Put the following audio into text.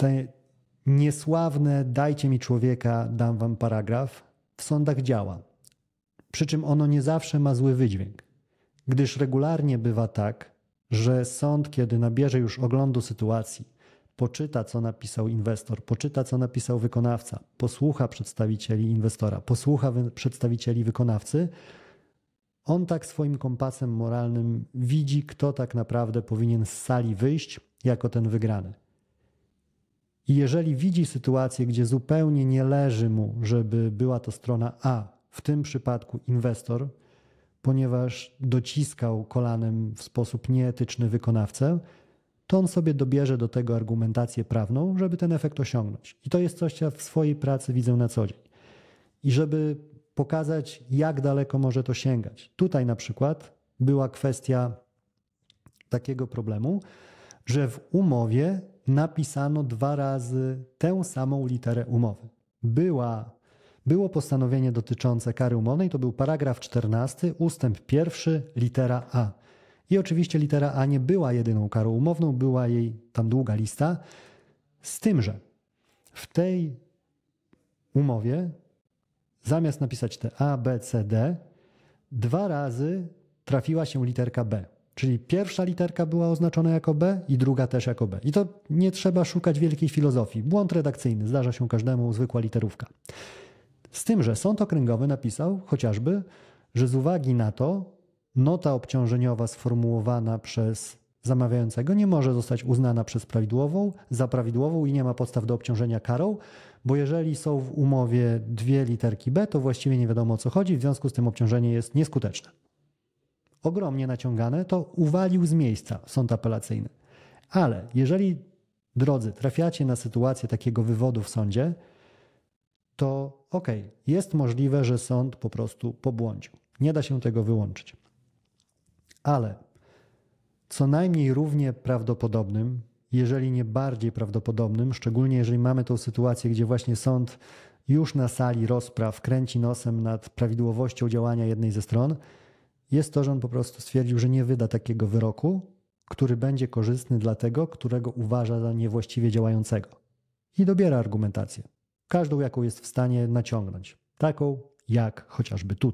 te niesławne dajcie mi człowieka, dam wam paragraf, w sądach działa. Przy czym ono nie zawsze ma zły wydźwięk, gdyż regularnie bywa tak, że sąd, kiedy nabierze już oglądu sytuacji, poczyta, co napisał inwestor, poczyta, co napisał wykonawca, posłucha przedstawicieli inwestora, posłucha przedstawicieli wykonawcy, on tak swoim kompasem moralnym widzi, kto tak naprawdę powinien z sali wyjść jako ten wygrany. I jeżeli widzi sytuację, gdzie zupełnie nie leży mu, żeby była to strona A, w tym przypadku inwestor, ponieważ dociskał kolanem w sposób nieetyczny wykonawcę, to on sobie dobierze do tego argumentację prawną, żeby ten efekt osiągnąć. I to jest coś, co ja w swojej pracy widzę na co dzień. I żeby pokazać, jak daleko może to sięgać. Tutaj na przykład była kwestia takiego problemu, że w umowie napisano dwa razy tę samą literę umowy. Była, było postanowienie dotyczące kary umownej, to był paragraf 14, ustęp pierwszy, litera A. I oczywiście litera A nie była jedyną karą umowną, była jej tam długa lista, z tym, że w tej umowie zamiast napisać te A, B, C, D, dwa razy trafiła się literka B. Czyli pierwsza literka była oznaczona jako B i druga też jako B. I to nie trzeba szukać wielkiej filozofii. Błąd redakcyjny zdarza się każdemu, zwykła literówka. Z tym, że sąd okręgowy napisał chociażby, że z uwagi na to nota obciążeniowa sformułowana przez zamawiającego nie może zostać uznana przez prawidłową, za prawidłową i nie ma podstaw do obciążenia karą, bo jeżeli są w umowie dwie literki B, to właściwie nie wiadomo o co chodzi, w związku z tym obciążenie jest nieskuteczne ogromnie naciągane, to uwalił z miejsca sąd apelacyjny. Ale jeżeli, drodzy, trafiacie na sytuację takiego wywodu w sądzie, to okej, okay, jest możliwe, że sąd po prostu pobłądził. Nie da się tego wyłączyć. Ale co najmniej równie prawdopodobnym, jeżeli nie bardziej prawdopodobnym, szczególnie jeżeli mamy tą sytuację, gdzie właśnie sąd już na sali rozpraw kręci nosem nad prawidłowością działania jednej ze stron, jest to, że on po prostu stwierdził, że nie wyda takiego wyroku, który będzie korzystny dla tego, którego uważa za niewłaściwie działającego. I dobiera argumentację. Każdą, jaką jest w stanie naciągnąć. Taką, jak chociażby tutaj.